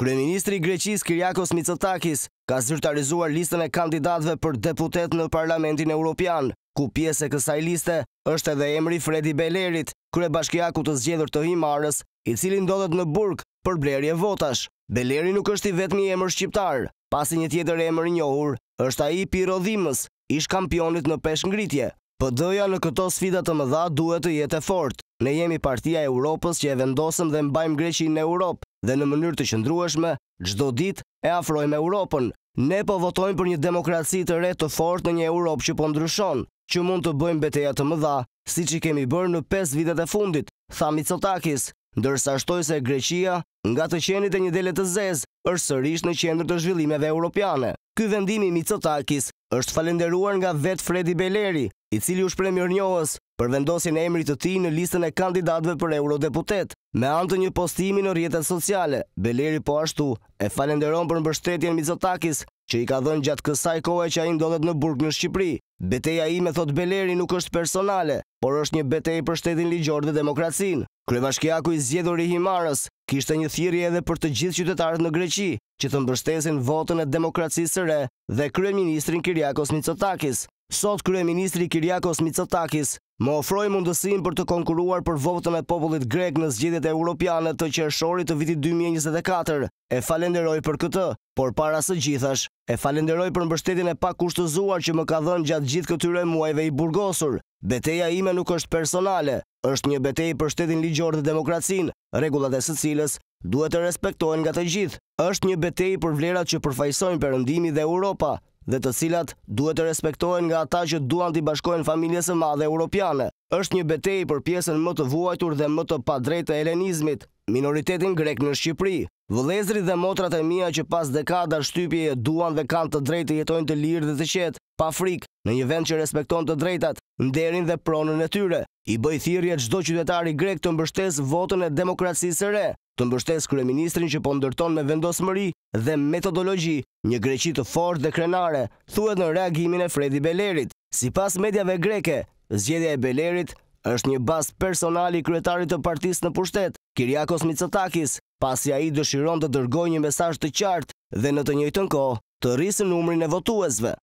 Kryeministri i Greqisë Kyriakos Mitsotakis ka zyrtarizuar listën e kandidatëve për deputet në Parlamentin Evropian, ku pjesë e kësaj liste është edhe emri Fredi Belerit, kryebashkiaku të zgjedhur të Himarës, i cili ndodhet në Burg për blerje votash. Beleri nuk është i vetmi emër shqiptar, pasi një tjetër emër i njohur është ai i Pirodhimës, ish kampionit në peshngritje. PD-ja në këto sfidat të mëdha duhet të jetë e fort. Ne jemi partia e Europës që e vendosëm dhe mbajmë Greqin në Europë, dhe në mënyrë të qëndrueshme, gjdo dit e afrojmë Europën. Ne po votojmë për një demokraci të re të fort në një Europë që po ndryshon, që mund të bëjmë beteja të mëdha, si që kemi bërë në 5 vitet e fundit, tha Mitsotakis, ndërsa shtoj se Greqia nga të qenit e një dele të zezë, është sërish në qendrë të zhvillimeve europiane. Ky vendimi Mitsotakis është falenderuar nga vetë Fredi Beleri, i cili u shpremjër njohës për vendosin e emri të ti në listën e kandidatve për eurodeputet. Me antë një postimi në rjetet sociale, Beleri po ashtu e falenderon për mbështetjen Mizotakis, që i ka dhënë gjatë kësaj kohë e që a i ndodhet në burg në Shqipri. Beteja i me thot Beleri nuk është personale, por është një betej për shtetin ligjor dhe demokracinë. Krybashkjaku i zjedur i Himarës kishtë një thiri edhe për të gjithë qytetarët në Greqi që të mbërstesin votën e demokracisë sërë dhe Kryeministrin Kiriakos Mitsotakis. Sot Kryeministri Kiriakos Mitsotakis më ofroj mundësin për të konkuruar për votën e popullit grek në zgjidit e Europiane të qershorit të vitit 2024. E falenderoj për këtë, por para së gjithash, e falenderoj për mbërstetin e pak kushtëzuar që më ka dhënë gjatë gjithë këtyre muajve i burgosur. Beteja ime nuk është personale, është një betej për shtetin ligjor dhe demokracin, regullat e së cilës duhet të respektojnë nga të gjithë. është një betej për vlerat që përfajsojnë ndimi dhe Europa, dhe të cilat duhet të respektojnë nga ata që duan të i bashkojnë familjesë madhe europiane. është një betej për pjesën më të vuajtur dhe më të padrejt e helenizmit, minoritetin grek në Shqipëri. Vëlezri dhe motrat e mia që pas dekada shtypje duan dhe kanë të drejtë të jetojnë të lirë dhe të qetë, pa frikë, në një vend që respekton të drejtat, nderin dhe pronën e tyre. I bëj thirrje çdo qytetari grek të mbështesë votën e demokracisë së re, të mbështesë kryeministrin që po ndërton me vendosmëri dhe metodologji një Greqi të fortë dhe krenare, thuhet në reagimin e Fredi Belerit. Sipas medjave greke, zgjedhja e Belerit është një bas personali kryetarit të partisë në pushtet, Kiriakos Mitsotakis, pasi a i dëshiron të dërgoj një mesaj të qartë dhe në të njëjtën ko të rrisë në umrin e votuesve.